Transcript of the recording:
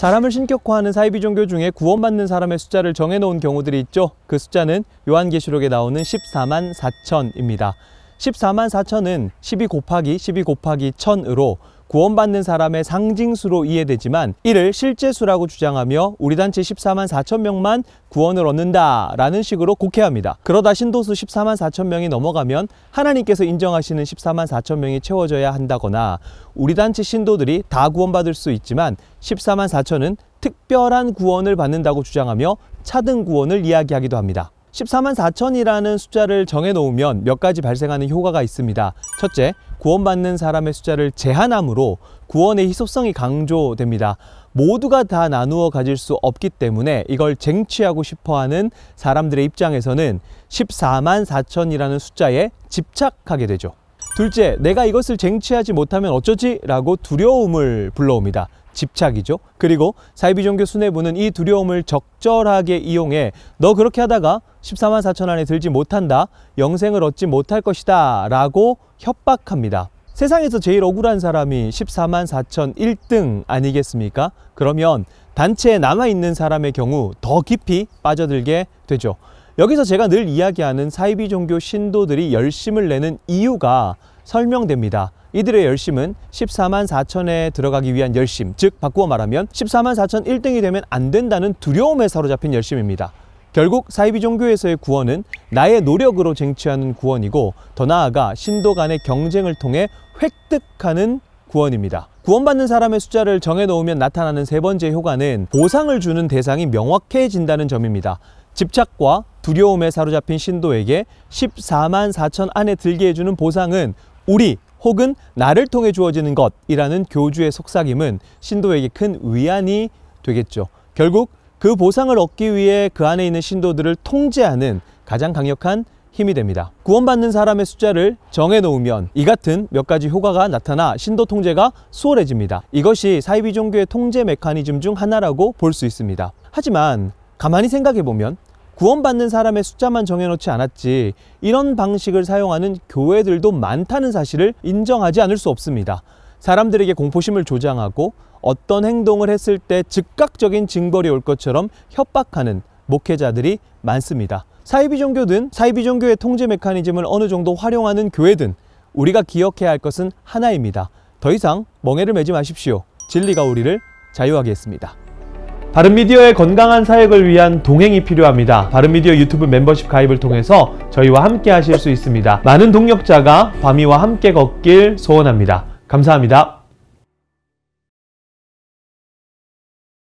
사람을 신격화하는 사이비 종교 중에 구원받는 사람의 숫자를 정해놓은 경우들이 있죠. 그 숫자는 요한계시록에 나오는 14만 4천입니다. 14만 4천은 12 곱하기 12 곱하기 1000으로 구원받는 사람의 상징수로 이해되지만 이를 실제수라고 주장하며 우리 단체 14만 4천 명만 구원을 얻는다라는 식으로 곡해합니다. 그러다 신도수 14만 4천 명이 넘어가면 하나님께서 인정하시는 14만 4천 명이 채워져야 한다거나 우리 단체 신도들이 다 구원받을 수 있지만 14만 4천은 특별한 구원을 받는다고 주장하며 차등 구원을 이야기하기도 합니다. 14만 4천이라는 숫자를 정해놓으면 몇 가지 발생하는 효과가 있습니다. 첫째, 구원받는 사람의 숫자를 제한함으로 구원의 희소성이 강조됩니다. 모두가 다 나누어 가질 수 없기 때문에 이걸 쟁취하고 싶어 하는 사람들의 입장에서는 14만 4천이라는 숫자에 집착하게 되죠. 둘째, 내가 이것을 쟁취하지 못하면 어쩌지? 라고 두려움을 불러옵니다. 집착이죠. 그리고 사이비종교 수뇌부는 이 두려움을 적절하게 이용해 너 그렇게 하다가 14만 4천 안에 들지 못한다, 영생을 얻지 못할 것이다 라고 협박합니다. 세상에서 제일 억울한 사람이 14만 4천 1등 아니겠습니까? 그러면 단체에 남아있는 사람의 경우 더 깊이 빠져들게 되죠. 여기서 제가 늘 이야기하는 사이비 종교 신도들이 열심을 내는 이유가 설명됩니다. 이들의 열심은 14만 4천에 들어가기 위한 열심, 즉 바꾸어 말하면 14만 4천 1등이 되면 안 된다는 두려움에 사로잡힌 열심입니다. 결국 사이비 종교에서의 구원은 나의 노력으로 쟁취하는 구원이고 더 나아가 신도 간의 경쟁을 통해 획득하는 구원입니다. 구원받는 사람의 숫자를 정해놓으면 나타나는 세 번째 효과는 보상을 주는 대상이 명확해진다는 점입니다. 집착과 두려움에 사로잡힌 신도에게 14만 4천 안에 들게 해주는 보상은 우리 혹은 나를 통해 주어지는 것이라는 교주의 속삭임은 신도에게 큰 위안이 되겠죠. 결국 그 보상을 얻기 위해 그 안에 있는 신도들을 통제하는 가장 강력한 힘이 됩니다. 구원받는 사람의 숫자를 정해놓으면 이 같은 몇 가지 효과가 나타나 신도 통제가 수월해집니다. 이것이 사이비 종교의 통제 메커니즘 중 하나라고 볼 수 있습니다. 하지만 가만히 생각해보면 구원받는 사람의 숫자만 정해놓지 않았지 이런 방식을 사용하는 교회들도 많다는 사실을 인정하지 않을 수 없습니다. 사람들에게 공포심을 조장하고 어떤 행동을 했을 때 즉각적인 징벌이 올 것처럼 협박하는 목회자들이 많습니다. 사이비 종교든 사이비 종교의 통제 메커니즘을 어느 정도 활용하는 교회든 우리가 기억해야 할 것은 하나입니다. 더 이상 멍해를 매지 마십시오. 진리가 우리를 자유하게 했습니다. 바른미디어의 건강한 사역을 위한 동행이 필요합니다. 바른미디어 유튜브 멤버십 가입을 통해서 저희와 함께 하실 수 있습니다. 많은 동력자가 바미와 함께 걷길 소원합니다. 감사합니다.